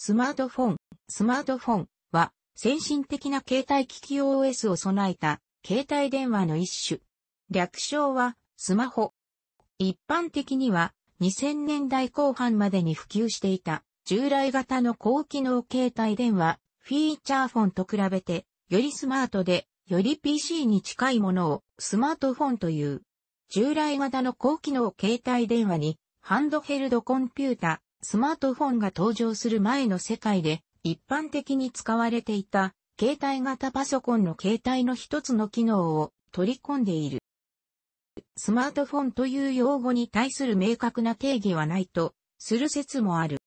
スマートフォン、スマートフォンは先進的な携帯機器 OS を備えた携帯電話の一種。略称はスマホ。一般的には2000年代後半までに普及していた従来型の高機能携帯電話フィーチャーフォンと比べてよりスマートでより PC に近いものをスマートフォンという従来型の高機能携帯電話にハンドヘルドコンピュータスマートフォンが登場する前の世界で一般的に使われていた携帯型パソコンの携帯の一つの機能を取り込んでいる。スマートフォンという用語に対する明確な定義はないとする説もある。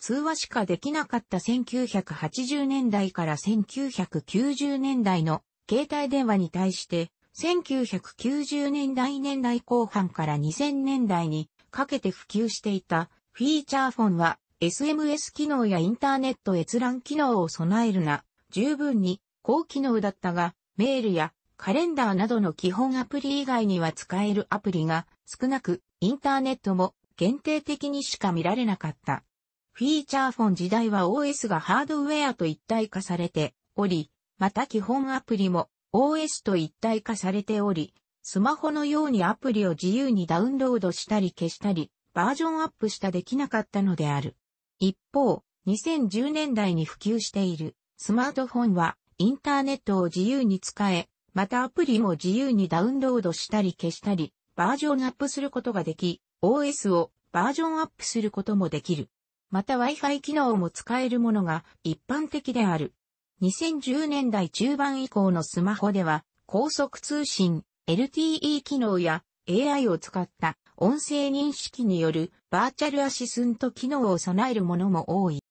通話しかできなかった1980年代から1990年代の携帯電話に対して、1990年代年代後半から2000年代にかけて普及していたフィーチャーフォンは SMS 機能やインターネット閲覧機能を備えるが、十分に高機能だったが、メールやカレンダーなどの基本アプリ以外には使えるアプリが少なく、インターネットも限定的にしか見られなかった。フィーチャーフォン時代は OS がハードウェアと一体化されており、また基本アプリも OS と一体化されており、スマホのようにアプリを自由にダウンロードしたり消したり、バージョンアップしたできなかったのである。一方、2010年代に普及しているスマートフォンはインターネットを自由に使え、またアプリも自由にダウンロードしたり消したり、バージョンアップすることができ、OS をバージョンアップすることもできる。また Wi-Fi 機能も使えるものが一般的である。2010年代中盤以降のスマホでは、高速通信、LTE 機能や AI を使った音声認識によるバーチャルアシスント機能を備えるものも多い。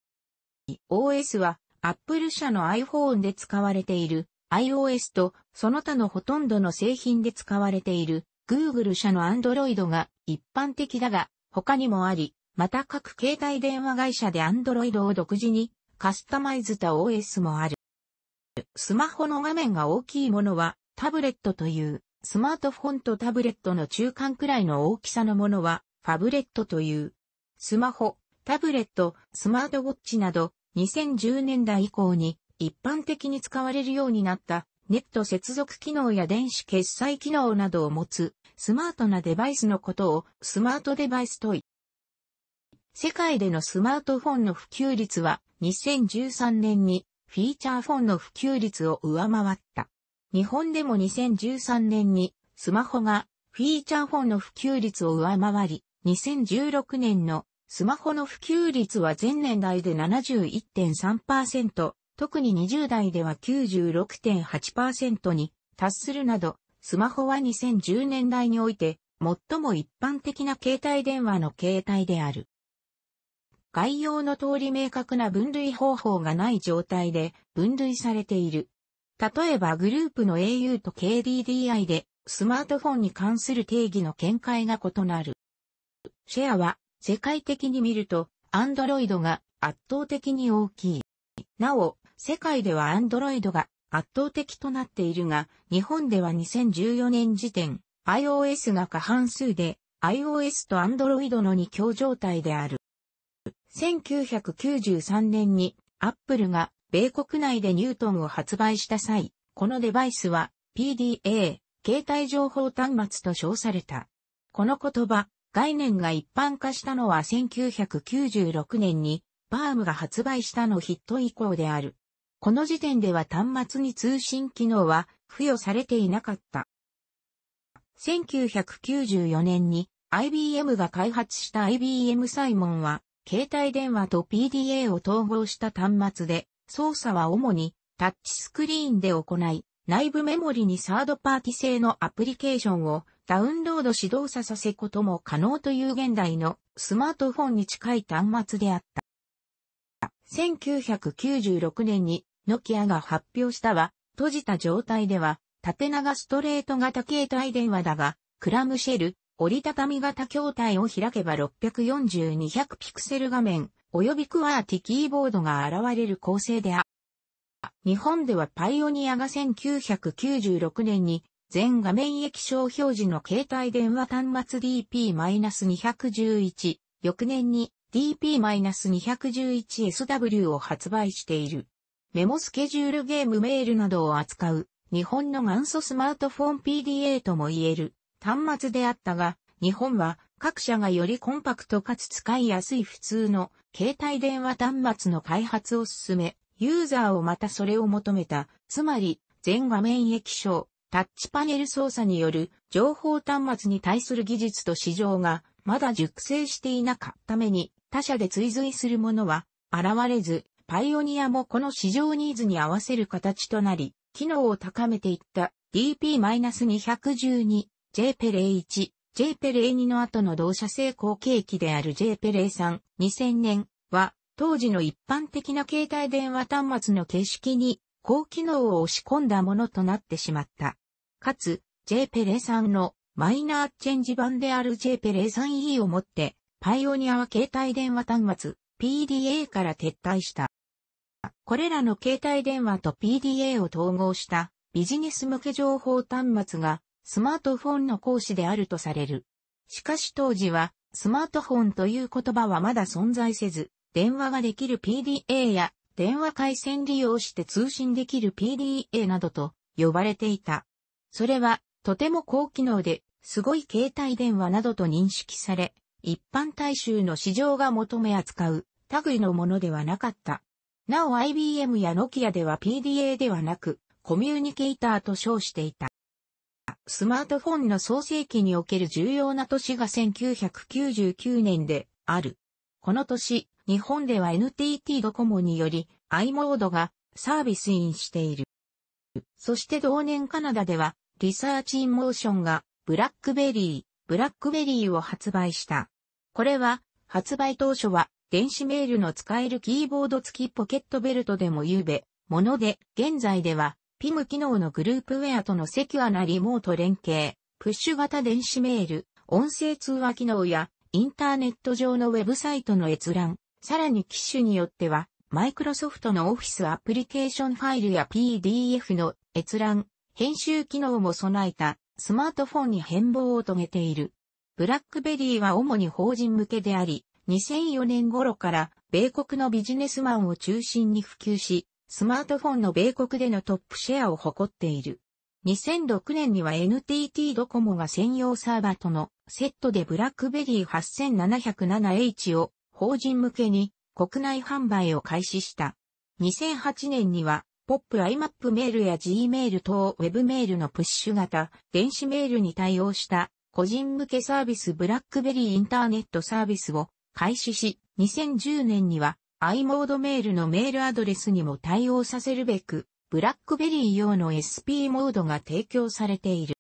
OS は Apple 社の iPhone で使われている iOS とその他のほとんどの製品で使われている Google 社の Android が一般的だが他にもあり、また各携帯電話会社で Android を独自にカスタマイズた OS もある。スマホの画面が大きいものはタブレットというスマートフォンとタブレットの中間くらいの大きさのものは、ファブレットという。スマホ、タブレット、スマートウォッチなど、2010年代以降に一般的に使われるようになったネット接続機能や電子決済機能などを持つスマートなデバイスのことをスマートデバイスとい。世界でのスマートフォンの普及率は2013年にフィーチャーフォンの普及率を上回った。日本でも2013年にスマホがフィーチャーフォンの普及率を上回り、2016年のスマホの普及率は前年代で71.3%、特に20代では96.8%に達するなど、スマホは2010年代において最も一般的な携帯電話の携帯である。概要の通り明確な分類方法がない状態で分類されている。例えばグループの au と KDDI でスマートフォンに関する定義の見解が異なる。シェアは世界的に見ると Android が圧倒的に大きい。なお、世界では Android が圧倒的となっているが、日本では2014年時点、iOS が過半数で、iOS と Android の二強状態である。1993年に Apple が米国内でニュートンを発売した際、このデバイスは PDA、携帯情報端末と称された。この言葉、概念が一般化したのは1996年に、バームが発売したのヒット以降である。この時点では端末に通信機能は付与されていなかった。1994年に IBM が開発した IBM サイモンは、携帯電話と PDA を統合した端末で、操作は主にタッチスクリーンで行い、内部メモリにサードパーティ製のアプリケーションをダウンロードし動作させことも可能という現代のスマートフォンに近い端末であった。1996年にノキアが発表したは、閉じた状態では縦長ストレート型携帯電話だが、クラムシェル、折りたたみ型筐体を開けば640-200ピクセル画面、及びクワーティキーボードが現れる構成であ。日本ではパイオニアが1996年に全画面液晶表示の携帯電話端末 DP-211、翌年に DP-211SW を発売している。メモスケジュールゲームメールなどを扱う日本の元祖スマートフォン PDA とも言える端末であったが、日本は各社がよりコンパクトかつ使いやすい普通の携帯電話端末の開発を進め、ユーザーをまたそれを求めた、つまり、全画面液晶、タッチパネル操作による情報端末に対する技術と市場がまだ熟成していなかったために他社で追随するものは現れず、パイオニアもこの市場ニーズに合わせる形となり、機能を高めていった DP-212J ペレ1 J ペレー2の後の同社成功契機である J ペレー3、2000年は、当時の一般的な携帯電話端末の形式に、高機能を押し込んだものとなってしまった。かつ、J ペレー3のマイナーチェンジ版である J ペレー 3E をもって、パイオニアは携帯電話端末 PDA から撤退した。これらの携帯電話と PDA を統合したビジネス向け情報端末がスマートフォンの講師であるとされる。しかし当時は、スマートフォンという言葉はまだ存在せず、電話ができる PDA や電話回線利用して通信できる PDA などと呼ばれていた。それはとても高機能で、すごい携帯電話などと認識され、一般大衆の市場が求め扱う類のものではなかった。なお IBM や Nokia では PDA ではなく、コミュニケーターと称していた。スマートフォンの創世期における重要な年が1999年である。この年、日本では NTT ドコモにより i モードがサービスインしている。そして同年カナダではリサーチインモーションがブラックベリー、ブラックベリーを発売した。これは発売当初は電子メールの使えるキーボード付きポケットベルトでも言うべ、もので、現在ではピム機能のグループウェアとのセキュアなリモート連携、プッシュ型電子メール、音声通話機能や、インターネット上のウェブサイトの閲覧、さらに機種によっては、マイクロソフトのオフィスアプリケーションファイルや PDF の閲覧、編集機能も備えたスマートフォンに変貌を遂げている。ブラックベリーは主に法人向けであり、2004年頃から米国のビジネスマンを中心に普及し、スマートフォンの米国でのトップシェアを誇っている。2006年には NTT ドコモが専用サーバーとのセットでブラックベリー 8707H を法人向けに国内販売を開始した。2008年には、ポップ IMAP メールや Gmail 等 Web メールのプッシュ型、電子メールに対応した個人向けサービスブラックベリーインターネットサービスを開始し、2010年には i モードメールのメールアドレスにも対応させるべく、ブラックベリー用の SP モードが提供されている。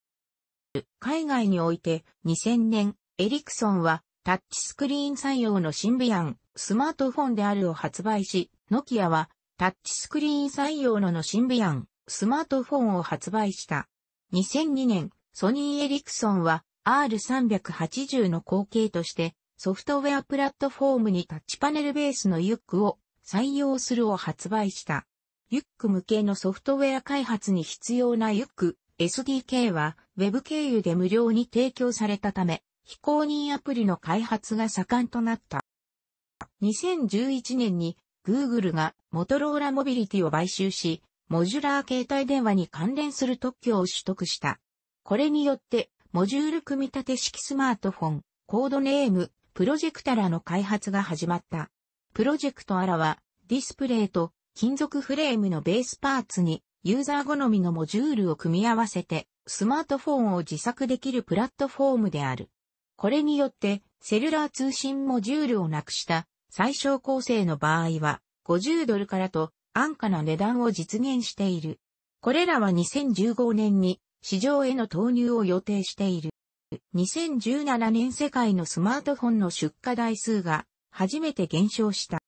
海外において2000年、エリクソンはタッチスクリーン採用のシンビアン、スマートフォンであるを発売し、ノキアはタッチスクリーン採用ののシンビアン、スマートフォンを発売した。2002年、ソニー・エリクソンは R380 の後継としてソフトウェアプラットフォームにタッチパネルベースのユックを採用するを発売した。ユック向けのソフトウェア開発に必要なユック SDK は Web 経由で無料に提供されたため、非公認アプリの開発が盛んとなった。2011年に Google がモトローラモビリティを買収し、モジュラー携帯電話に関連する特許を取得した。これによって、モジュール組み立て式スマートフォン、コードネーム、プロジェクタラの開発が始まった。プロジェクトアラは、ディスプレイと金属フレームのベースパーツに、ユーザー好みのモジュールを組み合わせて、スマートフォンを自作できるプラットフォームである。これによって、セルラー通信モジュールをなくした最小構成の場合は、50ドルからと安価な値段を実現している。これらは2015年に市場への投入を予定している。2017年世界のスマートフォンの出荷台数が初めて減少した。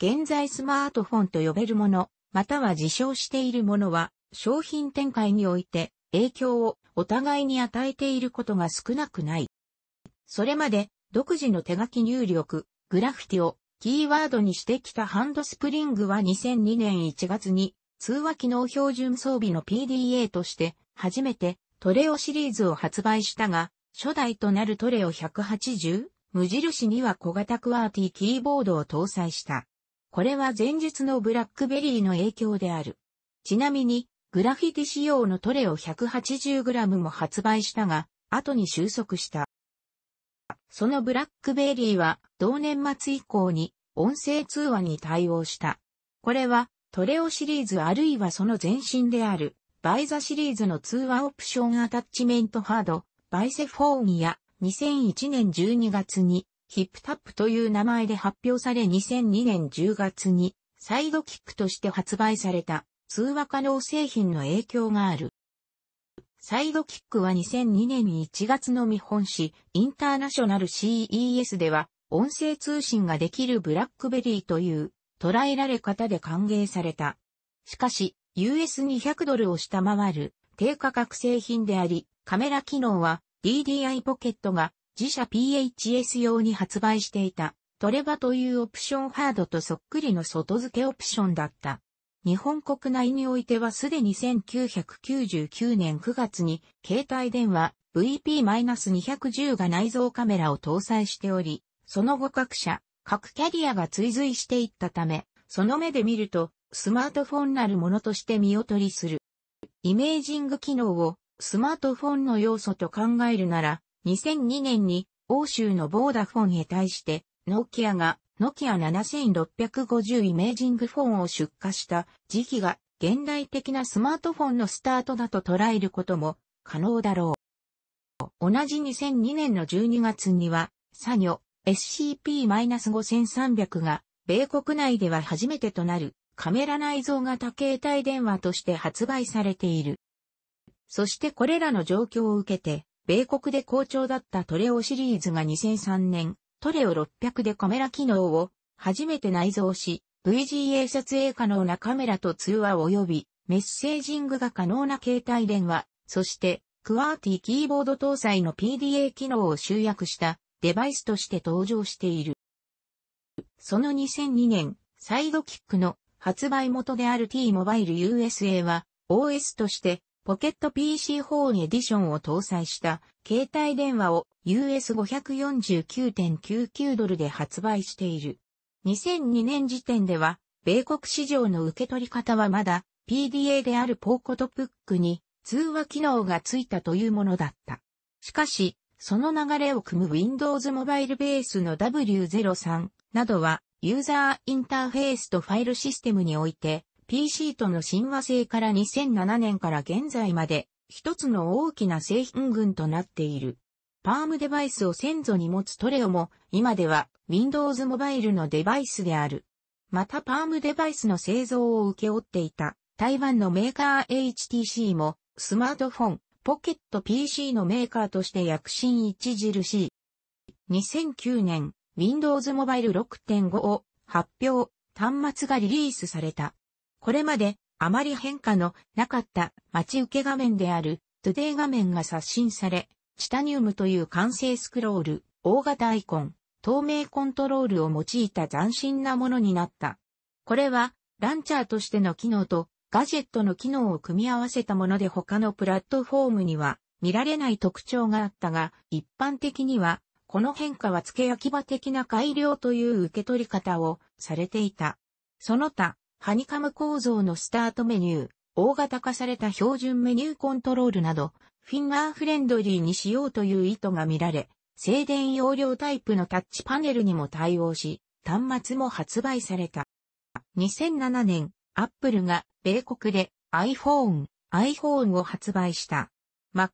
現在スマートフォンと呼べるもの、または自称しているものは商品展開において影響をお互いに与えていることが少なくない。それまで独自の手書き入力、グラフィティをキーワードにしてきたハンドスプリングは2002年1月に通話機能標準装備の PDA として初めてトレオシリーズを発売したが初代となるトレオ180、無印には小型クワーティキーボードを搭載した。これは前述のブラックベリーの影響である。ちなみに、グラフィティ仕様のトレオ 180g も発売したが、後に収束した。そのブラックベリーは、同年末以降に、音声通話に対応した。これは、トレオシリーズあるいはその前身である、バイザシリーズの通話オプションアタッチメントハード、バイセフォーニア、2001年12月に、ヒップタップという名前で発表され2002年10月に、サイドキックとして発売された、通話可能製品の影響がある。サイドキックは2002年1月の見本誌、インターナショナル CES では、音声通信ができるブラックベリーという、捉えられ方で歓迎された。しかし、US200 ドルを下回る低価格製品であり、カメラ機能は DDI ポケットが自社 PHS 用に発売していた、トレバというオプションハードとそっくりの外付けオプションだった。日本国内においてはすでに1999年9月に携帯電話 VP-210 が内蔵カメラを搭載しており、その後各社、各キャリアが追随していったため、その目で見るとスマートフォンなるものとして見劣りする。イメージング機能をスマートフォンの要素と考えるなら、2002年に欧州のボーダフォンへ対して、ノキアがノキア7650イメージングフォンを出荷した時期が現代的なスマートフォンのスタートだと捉えることも可能だろう。同じ2002年の12月には、作業 SCP-5300 が米国内では初めてとなるカメラ内蔵型携帯電話として発売されている。そしてこれらの状況を受けて、米国で好調だったトレオシリーズが2003年、トレオ600でカメラ機能を初めて内蔵し、VGA 撮影可能なカメラと通話及びメッセージングが可能な携帯電話、そしてクワーティキーボード搭載の PDA 機能を集約したデバイスとして登場している。その2002年、サイドキックの発売元である T モバイル USA は OS としてポケット PC4 エディションを搭載した携帯電話を US549.99 ドルで発売している。2002年時点では米国市場の受け取り方はまだ PDA であるポーコトプックに通話機能がついたというものだった。しかし、その流れを組む Windows モバイルベースの W03 などはユーザーインターフェースとファイルシステムにおいて、PC との親和性から2007年から現在まで、一つの大きな製品群となっている。パームデバイスを先祖に持つトレオも、今では Windows モバイルのデバイスである。またパームデバイスの製造を請け負っていた台湾のメーカー HTC もスマートフォン、ポケット PC のメーカーとして躍進著しい。2009年、Windows Mobile 6.5を発表、端末がリリースされた。これまであまり変化のなかった待ち受け画面である Today 画面が刷新され、チタニウムという完成スクロール、大型アイコン、透明コントロールを用いた斬新なものになった。これはランチャーとしての機能とガジェットの機能を組み合わせたもので他のプラットフォームには見られない特徴があったが、一般的にはこの変化は付け焼き場的な改良という受け取り方をされていた。その他、ハニカム構造のスタートメニュー、大型化された標準メニューコントロールなど、フィンガーフレンドリーにしようという意図が見られ、静電容量タイプのタッチパネルにも対応し、端末も発売された。2007年、アップルが米国で iPhone、iPhone を発売した。MacOS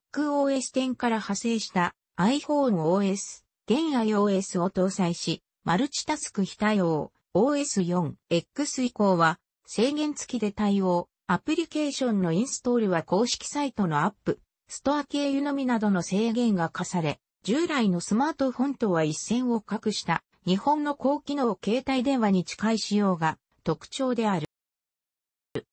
10から派生した iPhoneOS 現 iOS を搭載し、マルチタスク非対応、OS4X 以降は制限付きで対応、アプリケーションのインストールは公式サイトのアップ、ストア経由のみなどの制限が課され、従来のスマートフォンとは一線を画した日本の高機能携帯電話に近い仕様が特徴である。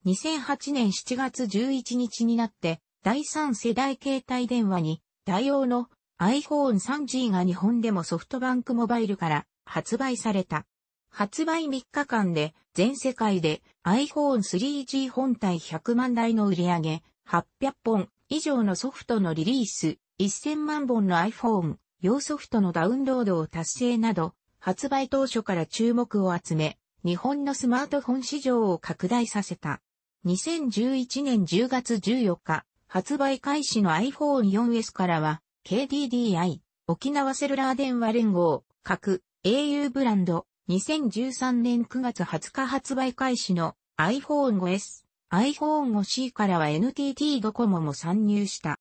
2008年7月11日になって第3世代携帯電話に対応の iPhone 3G が日本でもソフトバンクモバイルから発売された。発売3日間で全世界で iPhone 3G 本体100万台の売り上げ800本以上のソフトのリリース1000万本の iPhone 用ソフトのダウンロードを達成など発売当初から注目を集め日本のスマートフォン市場を拡大させた。2011年10月14日発売開始の iPhone4S からは KDDI、沖縄セルラー電話連合、各 au ブランド、2013年9月20日発売開始の iPhone 5S、iPhone 5C からは NTT ドコモも参入した。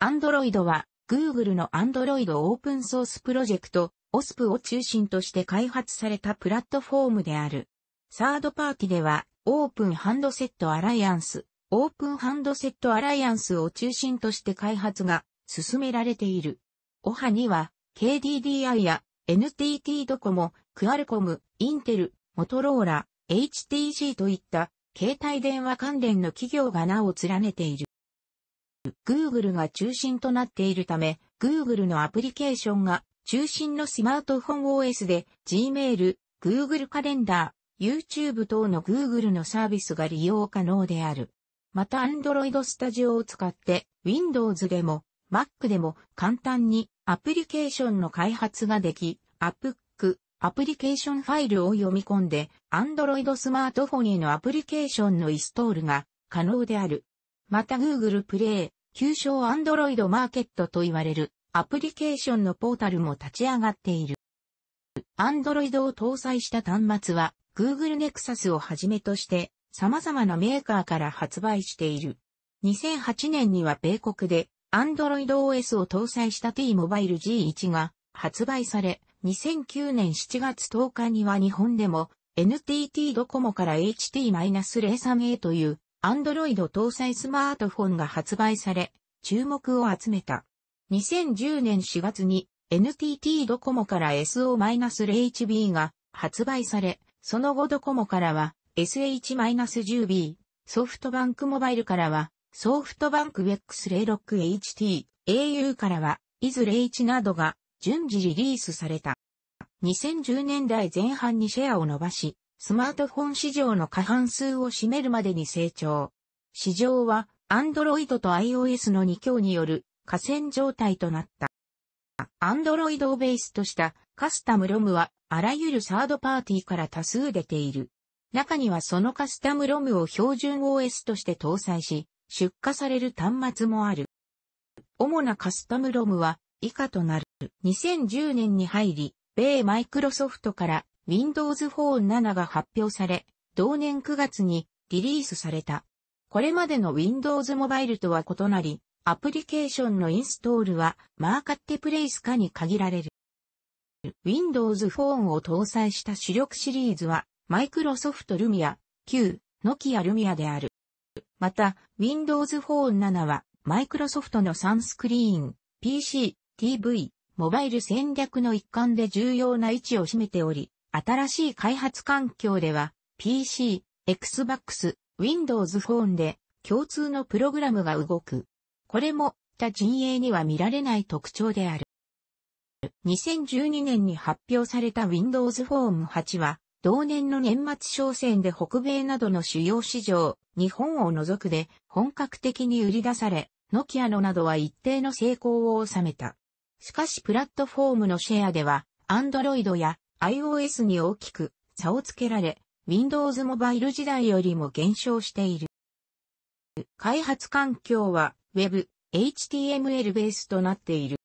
Android は Google の Android オープンソースプロジェクト、OSP を中心として開発されたプラットフォームである。サードパーティでは、オープンハンドセットアライアンス、オープンハンドセットアライアンスを中心として開発が進められている。オハには、KDDI や NTT ドコモ、クアルコム、インテル、モトローラ、HTC といった携帯電話関連の企業が名を連ねている。Google が中心となっているため、Google のアプリケーションが中心のスマートフォン OS で Gmail、Google カレンダー、YouTube 等の Google のサービスが利用可能である。また Android Studio を使って Windows でも Mac でも簡単にアプリケーションの開発ができ、App、アプリケーションファイルを読み込んで、Android スマートフォンへのアプリケーションのインストールが可能である。また Google プレイ、旧称 Android マーケットと言われるアプリケーションのポータルも立ち上がっている。Android を搭載した端末は Google Nexus をはじめとして様々なメーカーから発売している。2008年には米国で Android OS を搭載した T-Mobile G1 が発売され、2009年7月10日には日本でも NTT ドコモから h t 0 3 a という Android 搭載スマートフォンが発売され、注目を集めた。2010年4月に NTT ドコモから SO-0HB が発売され、その後ドコモからは SH-10B、ソフトバンクモバイルからはソフトバンク WEX06HT、au からは、いずれチなどが順次リリースされた。2010年代前半にシェアを伸ばし、スマートフォン市場の過半数を占めるまでに成長。市場は、Android と iOS の2強による河川状態となった。Android をベースとしたカスタムロムは、あらゆるサードパーティーから多数出ている。中にはそのカスタムロムを標準 OS として搭載し、出荷される端末もある。主なカスタムロムは以下となる。2010年に入り、米マイクロソフトから Windows Phone 7が発表され、同年9月にリリースされた。これまでの Windows モバイルとは異なり、アプリケーションのインストールはマーカッテプレイス化に限られる。Windows Phone を搭載した主力シリーズは、マイクロソフトルミア、旧、ノキアルミアである。また、Windows Phone 7は、マイクロソフトのサンスクリーン、PC、TV、モバイル戦略の一環で重要な位置を占めており、新しい開発環境では、PC、Xbox、Windows Phone で共通のプログラムが動く。これも他陣営には見られない特徴である。2012年に発表された Windows Phone 8は同年の年末商戦で北米などの主要市場、日本を除くで本格的に売り出され、ノキアのなどは一定の成功を収めた。しかしプラットフォームのシェアでは、Android や iOS に大きく差をつけられ、Windows モバイル時代よりも減少している。開発環境は Web、HTML ベースとなっている。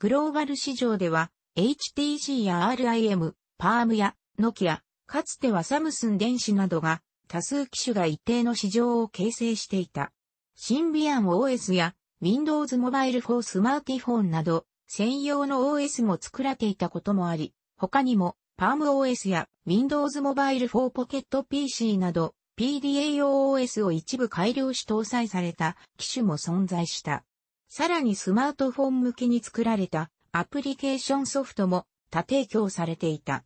グローバル市場では HTC や RIM、パームやノキア、かつてはサムスン電子などが多数機種が一定の市場を形成していた。シンビアン OS や Windows Mobile for Smartphone など専用の OS も作られていたこともあり、他にも PalmOS や Windows Mobile for Pocket PC など PDA 用 OS を一部改良し搭載された機種も存在した。さらにスマートフォン向けに作られたアプリケーションソフトも多提供されていた。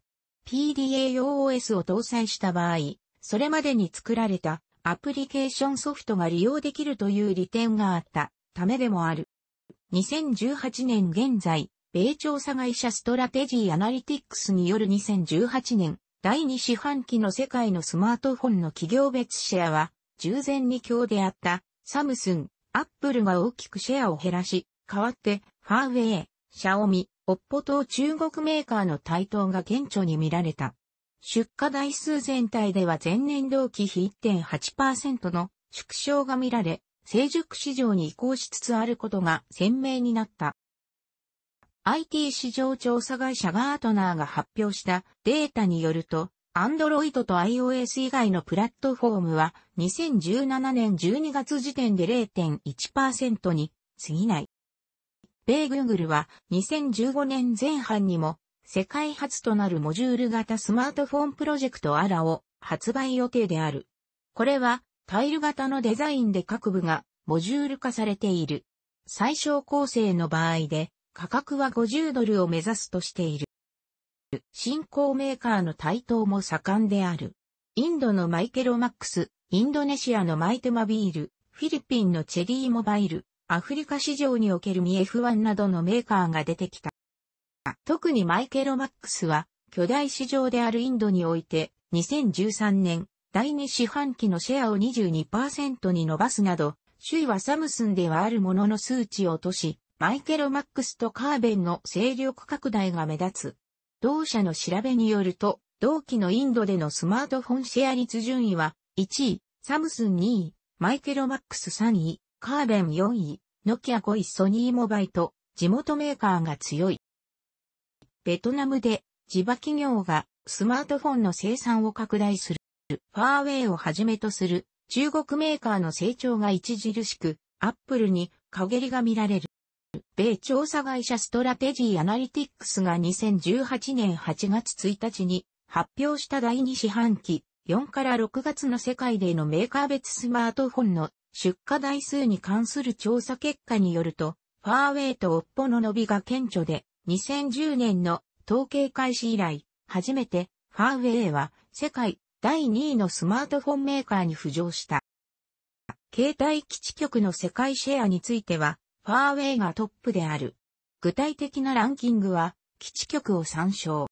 PDAOS を搭載した場合、それまでに作られたアプリケーションソフトが利用できるという利点があったためでもある。2018年現在、米朝査害者ストラテジーアナリティックスによる2018年第2四半期の世界のスマートフォンの企業別シェアは従前に強であったサムスン、アップルが大きくシェアを減らし、代わってファーウェイ、シャオミ、ッポと中国メーカーの台頭が顕著に見られた。出荷台数全体では前年同期比1.8%の縮小が見られ、成熟市場に移行しつつあることが鮮明になった。IT 市場調査会社ガートナーが発表したデータによると、Android と iOS 以外のプラットフォームは2017年12月時点で0.1%に過ぎない。米グーグルは2015年前半にも世界初となるモジュール型スマートフォンプロジェクトアラを発売予定である。これはタイル型のデザインで各部がモジュール化されている。最小構成の場合で価格は50ドルを目指すとしている。新興メーカーの台頭も盛んである。インドのマイケロマックス、インドネシアのマイテマビール、フィリピンのチェリーモバイル、アフリカ市場におけるミ F1 などのメーカーが出てきた。特にマイケロマックスは、巨大市場であるインドにおいて、2013年、第2四半期のシェアを22%に伸ばすなど、首位はサムスンではあるものの数値を落とし、マイケロマックスとカーベンの勢力拡大が目立つ。同社の調べによると、同期のインドでのスマートフォンシェア率順位は、1位、サムスン2位、マイケロマックス3位、カーベン4位、ノキア5位ソニーモバイと、地元メーカーが強い。ベトナムで、地場企業がスマートフォンの生産を拡大する。ファーウェイをはじめとする中国メーカーの成長が著しく、アップルに陰りが見られる。米調査会社ストラテジーアナリティックスが2018年8月1日に発表した第2四半期4から6月の世界でのメーカー別スマートフォンの出荷台数に関する調査結果によると、ファーウェイとオっぽの伸びが顕著で、2010年の統計開始以来、初めてファーウェイは世界第2位のスマートフォンメーカーに浮上した。携帯基地局の世界シェアについては、ファーウェイがトップである。具体的なランキングは、基地局を参照。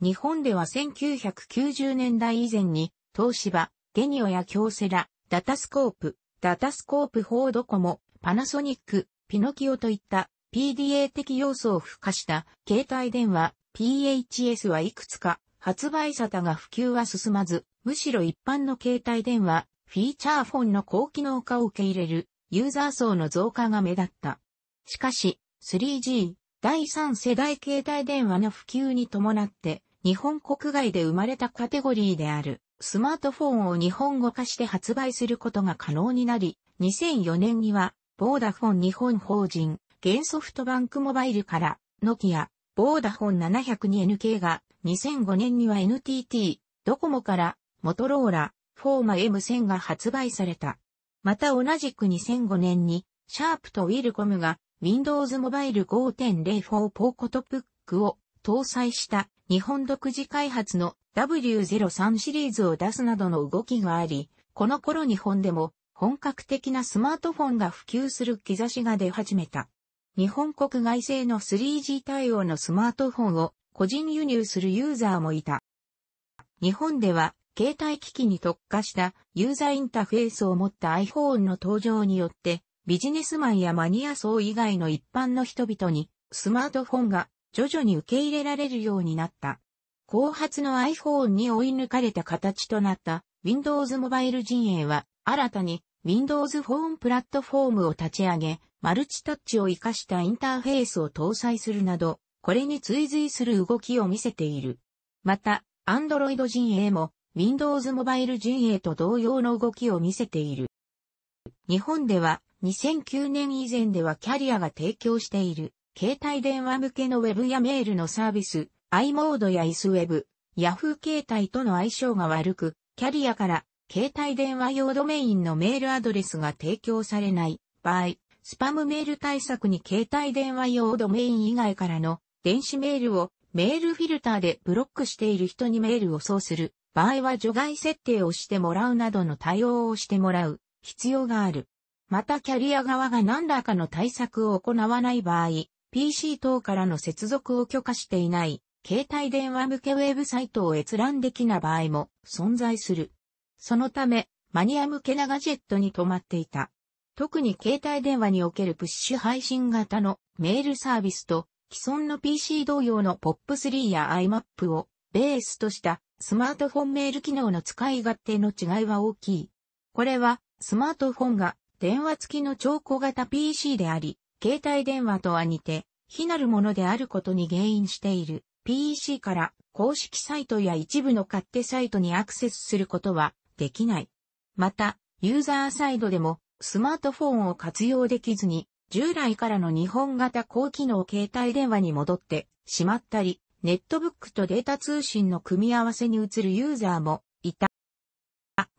日本では1990年代以前に、東芝、ゲニオや京セラ、ダタスコープ、ダタスコープ4ドコモ、パナソニック、ピノキオといった PDA 的要素を付加した携帯電話 PHS はいくつか発売さたが普及は進まず、むしろ一般の携帯電話フィーチャーフォンの高機能化を受け入れるユーザー層の増加が目立った。しかし 3G 第3世代携帯電話の普及に伴って日本国外で生まれたカテゴリーである。スマートフォンを日本語化して発売することが可能になり、2004年には、ボーダフォン日本法人、ンソフトバンクモバイルから、ノキア、ボーダフォン 702NK が、2005年には NTT、ドコモから、モトローラ、フォーマ M1000 が発売された。また同じく2005年に、シャープとウィルコムが Windows モバイル5.04ポーコトプックを搭載した日本独自開発の W03 シリーズを出すなどの動きがあり、この頃日本でも本格的なスマートフォンが普及する兆しが出始めた。日本国外製の 3G 対応のスマートフォンを個人輸入するユーザーもいた。日本では携帯機器に特化したユーザーインターフェースを持った iPhone の登場によってビジネスマンやマニア層以外の一般の人々にスマートフォンが徐々に受け入れられるようになった。後発の iPhone に追い抜かれた形となった Windows モバイル陣営は新たに Windows フォー e プラットフォームを立ち上げ、マルチタッチを活かしたインターフェースを搭載するなど、これに追随する動きを見せている。また、Android 陣営も Windows モバイル陣営と同様の動きを見せている。日本では2009年以前ではキャリアが提供している携帯電話向けのウェブやメールのサービス、i モードや isweb、Yahoo 携帯との相性が悪く、キャリアから携帯電話用ドメインのメールアドレスが提供されない場合、スパムメール対策に携帯電話用ドメイン以外からの電子メールをメールフィルターでブロックしている人にメールを送する場合は除外設定をしてもらうなどの対応をしてもらう必要がある。またキャリア側が何らかの対策を行わない場合、PC 等からの接続を許可していない携帯電話向けウェブサイトを閲覧できない場合も存在する。そのため、マニア向けなガジェットに止まっていた。特に携帯電話におけるプッシュ配信型のメールサービスと既存の PC 同様の POP3 や iMap をベースとしたスマートフォンメール機能の使い勝手の違いは大きい。これはスマートフォンが電話付きの超小型 PC であり、携帯電話とは似て、非なるものであることに原因している。p c から公式サイトや一部の勝手サイトにアクセスすることはできない。また、ユーザーサイドでもスマートフォンを活用できずに、従来からの日本型高機能携帯電話に戻ってしまったり、ネットブックとデータ通信の組み合わせに移るユーザーもいた。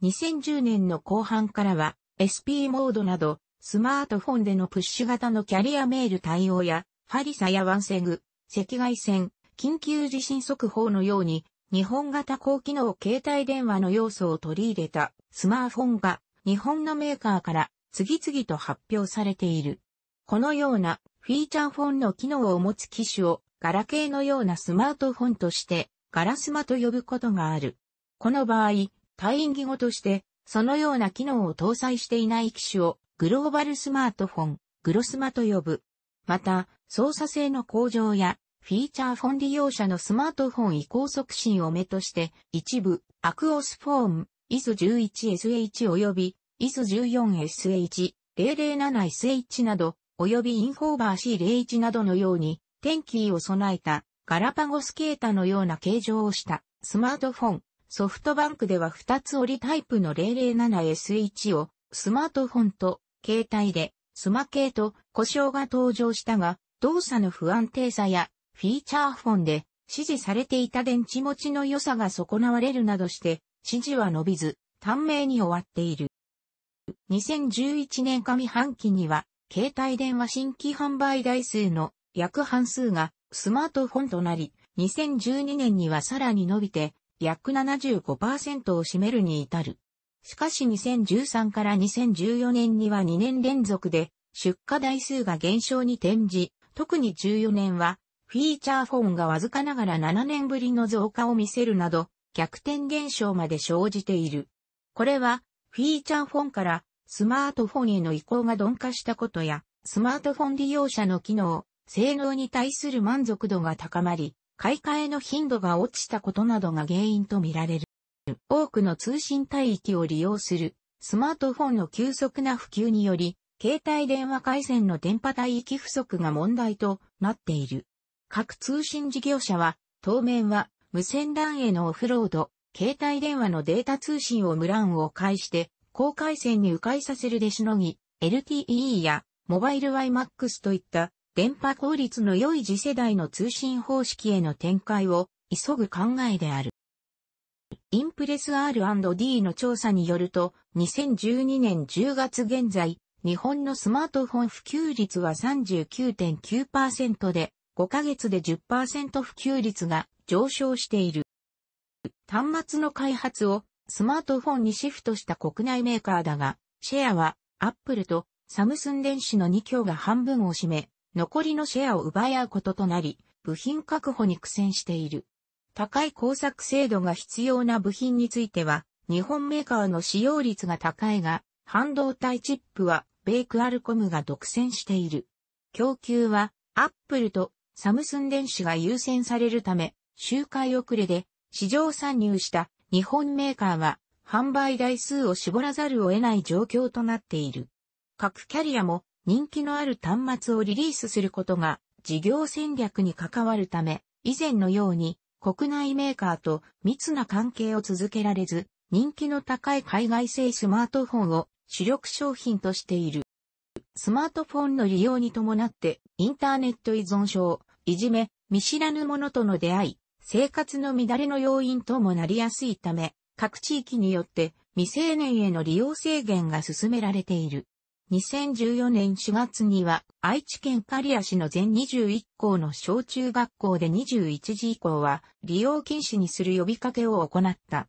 2010年の後半からは SP モードなどスマートフォンでのプッシュ型のキャリアメール対応やファリサやワンセグ、赤外線、緊急地震速報のように、日本型高機能携帯電話の要素を取り入れたスマートフォンが日本のメーカーから次々と発表されている。このようなフィーチャーフォンの機能を持つ機種をガラケーのようなスマートフォンとしてガラスマと呼ぶことがある。この場合、退院義語としてそのような機能を搭載していない機種をグローバルスマートフォン、グロスマと呼ぶ。また、操作性の向上やフィーチャーフォン利用者のスマートフォン移行促進を目として、一部、アクオスフォーム、IS11SH 及び IS14SH、007SH など、及びインフォーバー C01 などのように、天気を備えたガラパゴスケータのような形状をしたスマートフォン、ソフトバンクでは2つ折りタイプの 007SH をスマートフォンと携帯でスマ系と故障が登場したが、動作の不安定さやフィーチャーフォンで支持されていた電池持ちの良さが損なわれるなどして支持は伸びず、短命に終わっている。2011年上半期には、携帯電話新規販売台数の約半数がスマートフォンとなり、2012年にはさらに伸びて約75%を占めるに至る。しかし2013から2014年には2年連続で出荷台数が減少に転じ、特に14年はフィーチャーフォンがわずかながら7年ぶりの増加を見せるなど、逆転現象まで生じている。これは、フィーチャーフォンからスマートフォンへの移行が鈍化したことや、スマートフォン利用者の機能、性能に対する満足度が高まり、買い替えの頻度が落ちたことなどが原因とみられる。多くの通信帯域を利用するスマートフォンの急速な普及により、携帯電話回線の電波帯域不足が問題となっている。各通信事業者は、当面は無線 LAN へのオフロード、携帯電話のデータ通信を無 LAN を介して、高回線に迂回させるでしのぎ、LTE やモバイル y m a x といった電波効率の良い次世代の通信方式への展開を急ぐ考えである。インプレス R&D の調査によると、2012年10月現在、日本のスマートフォン普及率は39.9%で、5ヶ月で10%普及率が上昇している。端末の開発をスマートフォンにシフトした国内メーカーだが、シェアはアップルとサムスン電子の2強が半分を占め、残りのシェアを奪い合うこととなり、部品確保に苦戦している。高い工作精度が必要な部品については、日本メーカーの使用率が高いが、半導体チップは、米クアルコムが独占している。供給は、アップルとサムスン電子が優先されるため、周回遅れで市場参入した日本メーカーは販売台数を絞らざるを得ない状況となっている。各キャリアも人気のある端末をリリースすることが事業戦略に関わるため、以前のように国内メーカーと密な関係を続けられず、人気の高い海外製スマートフォンを主力商品としている。スマートフォンの利用に伴って、インターネット依存症、いじめ、見知らぬ者との出会い、生活の乱れの要因ともなりやすいため、各地域によって未成年への利用制限が進められている。2014年4月には愛知県刈谷市の全21校の小中学校で21時以降は利用禁止にする呼びかけを行った。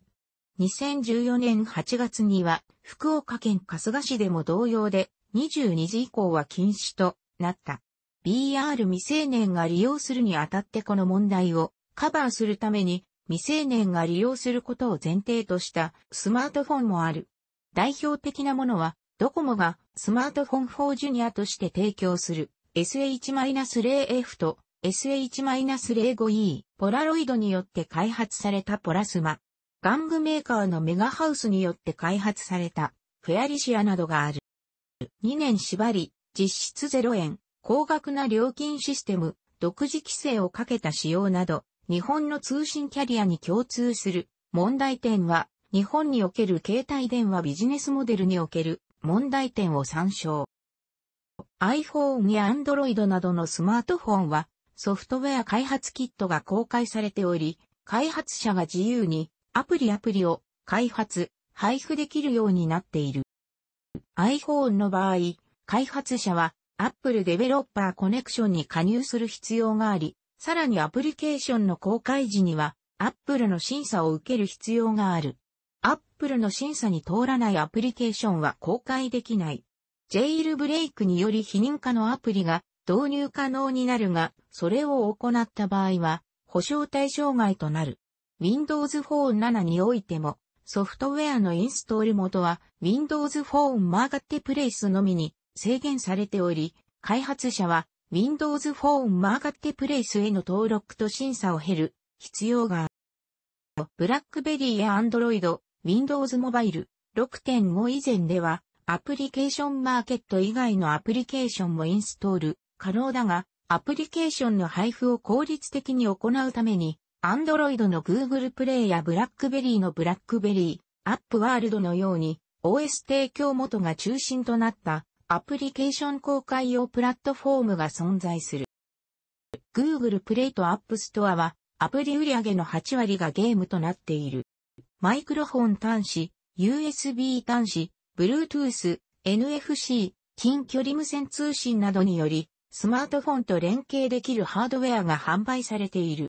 2014年8月には福岡県春日市でも同様で22時以降は禁止となった。BR 未成年が利用するにあたってこの問題をカバーするために未成年が利用することを前提としたスマートフォンもある。代表的なものはドコモがスマートフォン4ジュニアとして提供する SH-0F と SH-05E ポラロイドによって開発されたポラスマ。玩具メーカーのメガハウスによって開発されたフェアリシアなどがある。2年縛り、実質0円、高額な料金システム、独自規制をかけた仕様など、日本の通信キャリアに共通する問題点は、日本における携帯電話ビジネスモデルにおける問題点を参照。iPhone や Android などのスマートフォンはソフトウェア開発キットが公開されており、開発者が自由にアプリアプリを開発、配布できるようになっている。iPhone の場合、開発者は Apple Developer Connection に加入する必要があり、さらにアプリケーションの公開時には Apple の審査を受ける必要がある。Apple の審査に通らないアプリケーションは公開できない。ジェイルブレイクにより否認化のアプリが導入可能になるが、それを行った場合は、保証対象外となる。Windows Phone 7においても、ソフトウェアのインストール元は Windows Phone Marketplace のみに制限されており、開発者は Windows Phone Marketplace への登録と審査を経る必要がある。ブラックベリーや Android、Windows Mobile 6.5以前ではアプリケーションマーケット以外のアプリケーションもインストール可能だが、アプリケーションの配布を効率的に行うために Android の Google Play や BlackBerry の BlackBerry、AppWorld のように OS 提供元が中心となったアプリケーション公開用プラットフォームが存在する。Google Play と App Store はアプリ売上の8割がゲームとなっている。マイクロフォン端子、USB 端子、Bluetooth、NFC、近距離無線通信などにより、スマートフォンと連携できるハードウェアが販売されている。